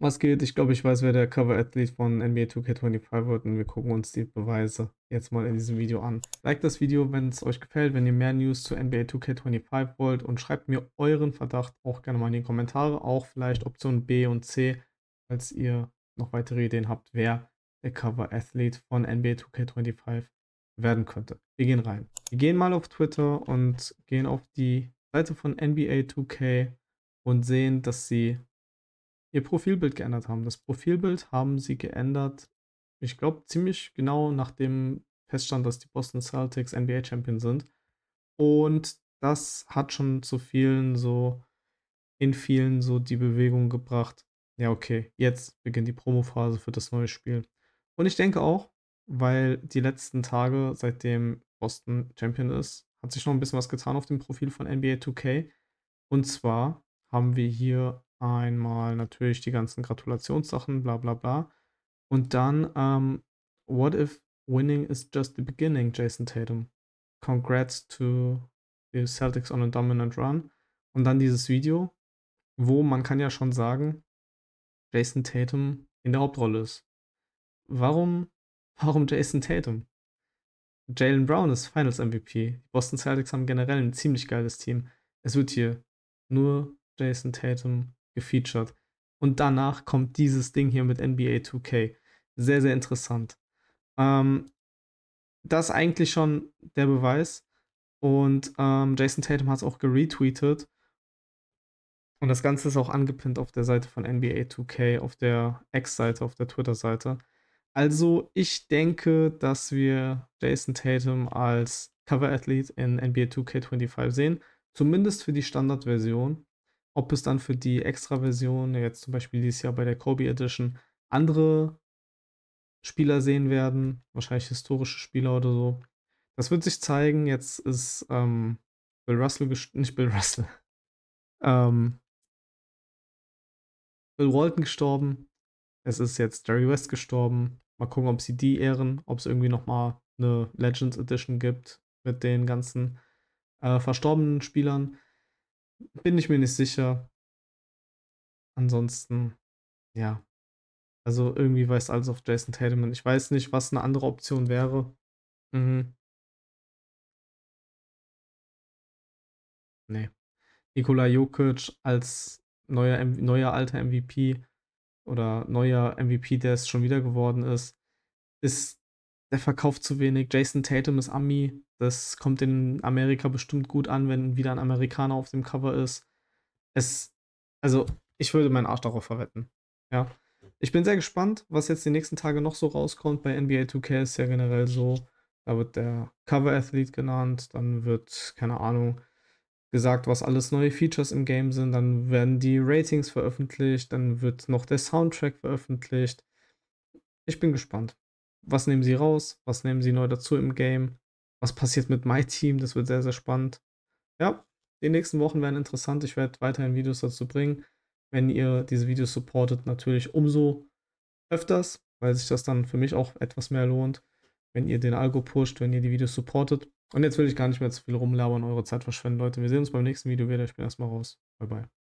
Was geht? Ich glaube, ich weiß, wer der Cover-Athlet von NBA 2K25 wird und wir gucken uns die Beweise jetzt mal in diesem Video an. Like das Video, wenn es euch gefällt, wenn ihr mehr News zu NBA 2K25 wollt und schreibt mir euren Verdacht auch gerne mal in die Kommentare, auch vielleicht Option B und C, falls ihr noch weitere Ideen habt, wer der Cover-Athlet von NBA 2K25 werden könnte. Wir gehen rein. Wir gehen mal auf Twitter und gehen auf die Seite von NBA 2K und sehen, dass sie ihr Profilbild geändert haben. Das Profilbild haben sie geändert, ich glaube, ziemlich genau nach dem feststand, dass die Boston Celtics NBA Champion sind. Und das hat schon zu vielen so, in vielen so die Bewegung gebracht. Ja, okay, jetzt beginnt die Promophase für das neue Spiel. Und ich denke auch, weil die letzten Tage, seitdem Boston Champion ist, hat sich noch ein bisschen was getan auf dem Profil von NBA 2K. Und zwar haben wir hier Einmal natürlich die ganzen Gratulationssachen, bla bla bla. Und dann, ähm, what if winning is just the beginning, Jason Tatum? Congrats to the Celtics on a dominant run. Und dann dieses Video, wo man kann ja schon sagen, Jason Tatum in der Hauptrolle ist. Warum, warum Jason Tatum? Jalen Brown ist Finals MVP. Die Boston Celtics haben generell ein ziemlich geiles Team. Es wird hier nur Jason Tatum gefeatured. Und danach kommt dieses Ding hier mit NBA 2K. Sehr, sehr interessant. Ähm, das ist eigentlich schon der Beweis. Und ähm, Jason Tatum hat es auch geretweetet. Und das Ganze ist auch angepinnt auf der Seite von NBA 2K, auf der X-Seite, auf der Twitter-Seite. Also ich denke, dass wir Jason Tatum als Cover Athlete in NBA 2K25 sehen, zumindest für die Standardversion. Ob es dann für die Extra-Version, jetzt zum Beispiel dieses Jahr bei der Kobe Edition, andere Spieler sehen werden, wahrscheinlich historische Spieler oder so. Das wird sich zeigen. Jetzt ist ähm, Bill Russell, nicht Bill Russell, ähm, Bill Walton gestorben. Es ist jetzt Jerry West gestorben. Mal gucken, ob sie die ehren, ob es irgendwie nochmal eine Legends Edition gibt mit den ganzen äh, verstorbenen Spielern bin ich mir nicht sicher. Ansonsten, ja. Also irgendwie weiß alles auf Jason Tatum. ich weiß nicht, was eine andere Option wäre. Mhm. Nee. Nikola Jokic als neuer, neuer alter MVP oder neuer MVP, der es schon wieder geworden ist, ist der verkauft zu wenig. Jason Tatum ist Ami. Das kommt in Amerika bestimmt gut an, wenn wieder ein Amerikaner auf dem Cover ist. Es, also, ich würde meinen Arsch darauf verwetten. Ja. Ich bin sehr gespannt, was jetzt die nächsten Tage noch so rauskommt. Bei NBA 2K ist ja generell so. Da wird der Cover Athlete genannt, dann wird, keine Ahnung, gesagt, was alles neue Features im Game sind. Dann werden die Ratings veröffentlicht, dann wird noch der Soundtrack veröffentlicht. Ich bin gespannt was nehmen sie raus, was nehmen sie neu dazu im Game, was passiert mit My Team, das wird sehr, sehr spannend. Ja, die nächsten Wochen werden interessant, ich werde weiterhin Videos dazu bringen. Wenn ihr diese Videos supportet, natürlich umso öfters, weil sich das dann für mich auch etwas mehr lohnt, wenn ihr den Algo pusht, wenn ihr die Videos supportet. Und jetzt will ich gar nicht mehr zu viel rumlabern, eure Zeit verschwenden, Leute. Wir sehen uns beim nächsten Video wieder. Ich bin erstmal raus. Bye, bye.